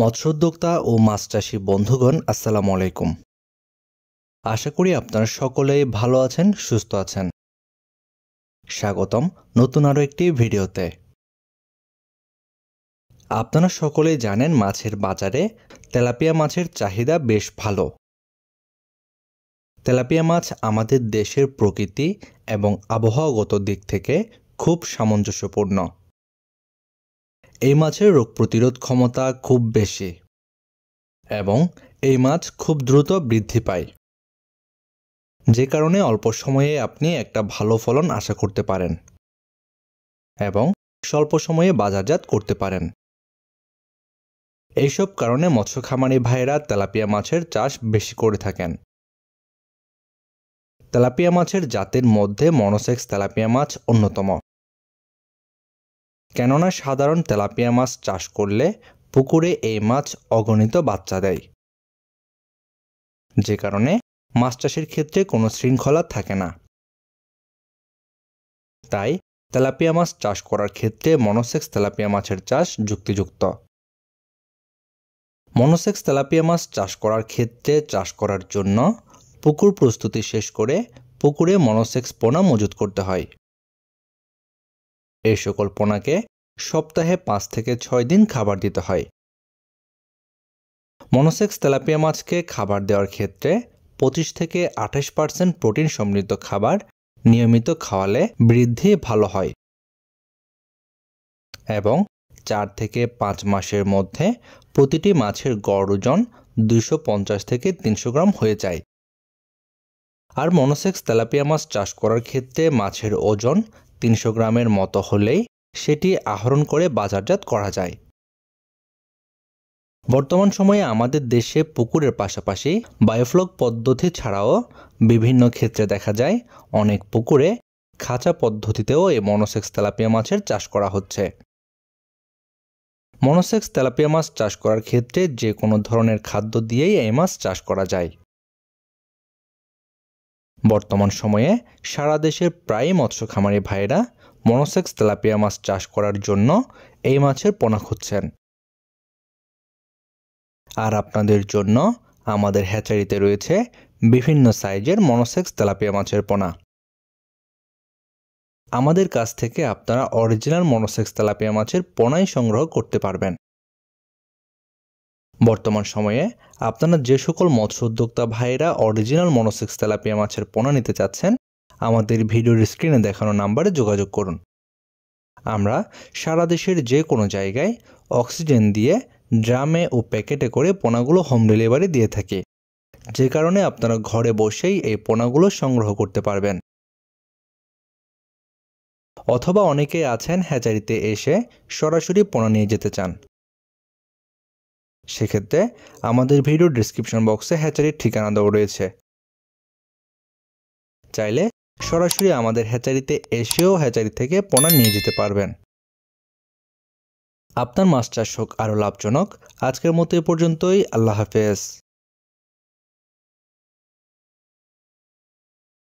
মৎস্যোদ্যোক্তা ও মাছ চাষী বন্ধুগণ আসসালামু আলাইকুম আশা করি আপনারা সকলেই ভালো আছেন সুস্থ আছেন স্বাগতম নতুন আরও একটি ভিডিওতে আপনারা সকলেই জানেন মাছের বাজারে তেলাপিয়া মাছের চাহিদা বেশ ভালো তেলাপিয়া মাছ আমাদের দেশের প্রকৃতি এবং আবহাওয়াগত দিক থেকে খুব সামঞ্জস্যপূর্ণ এই মাছের রোগ প্রতিরোধ ক্ষমতা খুব বেশি এবং এই মাছ খুব দ্রুত বৃদ্ধি পায় যে কারণে অল্প সময়ে আপনি একটা ভালো ফলন আশা করতে পারেন এবং স্বল্প সময়ে বাজারজাত করতে পারেন এইসব কারণে মৎস্য খামারি ভাইয়েরা তেলাপিয়া মাছের চাষ বেশি করে থাকেন তেলাপিয়া মাছের জাতের মধ্যে মনোসেক্স তেলাপিয়া মাছ অন্যতম কেননা সাধারণ তেলাপিয়া মাছ চাষ করলে পুকুরে এই মাছ অগণিত বাচ্চা দেয় যে কারণে মাছ চাষের ক্ষেত্রে কোনো শৃঙ্খলা থাকে না তাই তেলাপিয়া মাছ চাষ করার ক্ষেত্রে মনোসেক্স তেলাপিয়া মাছের চাষ যুক্তিযুক্ত মনোসেক্স তেলাপিয়া মাছ চাষ করার ক্ষেত্রে চাষ করার জন্য পুকুর প্রস্তুতি শেষ করে পুকুরে মনোসেক্স পোনা মজুত করতে হয় এই সকল পোনাকে সপ্তাহে পাঁচ থেকে ছয় দিন খাবার দিতে হয় মনোসেক্স তেলাপিয়া মাছকে খাবার দেওয়ার ক্ষেত্রে পঁচিশ থেকে আঠাশ পার্সেন্ট প্রোটিন সমৃদ্ধ খাবার নিয়মিত খাওয়ালে বৃদ্ধি ভালো হয় এবং চার থেকে পাঁচ মাসের মধ্যে প্রতিটি মাছের গড় ওজন দুইশো পঞ্চাশ থেকে তিনশো গ্রাম হয়ে যায় আর মনোসেক্স তেলাপিয়া মাছ চাষ করার ক্ষেত্রে মাছের ওজন তিনশো গ্রামের মতো হলেই সেটি আহরণ করে বাজারজাত করা যায় বর্তমান সময়ে আমাদের দেশে পুকুরের পাশাপাশি বায়োফ্লক পদ্ধতি ছাড়াও বিভিন্ন ক্ষেত্রে দেখা যায় অনেক পুকুরে খাঁচা পদ্ধতিতেও এই মনোসেক্স তেলাপিয়া মাছের চাষ করা হচ্ছে মনোসেক্স তেলাপিয়া মাছ চাষ করার ক্ষেত্রে যে কোনো ধরনের খাদ্য দিয়েই এই মাছ চাষ করা যায় বর্তমান সময়ে সারা দেশের প্রায় মৎস্য খামারি ভাইয়েরা মনোসেক্স তেলাপিয়া মাছ চাষ করার জন্য এই মাছের পোনা খুঁজছেন আর আপনাদের জন্য আমাদের হ্যাচারিতে রয়েছে বিভিন্ন সাইজের মনোসেক্স তেলাপিয়া মাছের পোনা আমাদের কাছ থেকে আপনারা অরিজিনাল মনোসেক্স তেলাপিয়া মাছের পোনাই সংগ্রহ করতে পারবেন বর্তমান সময়ে আপনারা যে সকল মৎস্য উদ্যোক্তা ভাইয়েরা অরিজিনাল মনোসিক্স তেলাপিয়া মাছের পোনা নিতে চাচ্ছেন আমাদের ভিডিওর স্ক্রিনে দেখানো নাম্বারে যোগাযোগ করুন আমরা সারা দেশের যে কোনো জায়গায় অক্সিজেন দিয়ে ড্রামে ও প্যাকেটে করে পোনাগুলো হোম ডেলিভারি দিয়ে থাকি যে কারণে আপনারা ঘরে বসেই এই পোনাগুলো সংগ্রহ করতে পারবেন অথবা অনেকে আছেন হ্যাচারিতে এসে সরাসরি পোনা নিয়ে যেতে চান সেক্ষেত্রে আমাদের ভিডিও ডিসক্রিপশন বক্সে হ্যাচারির ঠিকানা দেওয়া রয়েছে চাইলে সরাসরি আমাদের হ্যাচারিতে এসেও হ্যাচারি থেকে পোনা নিয়ে যেতে পারবেন আপনার মাছ চাষ হোক আরও লাভজনক আজকের মতো এ পর্যন্তই আল্লাহ হাফেজ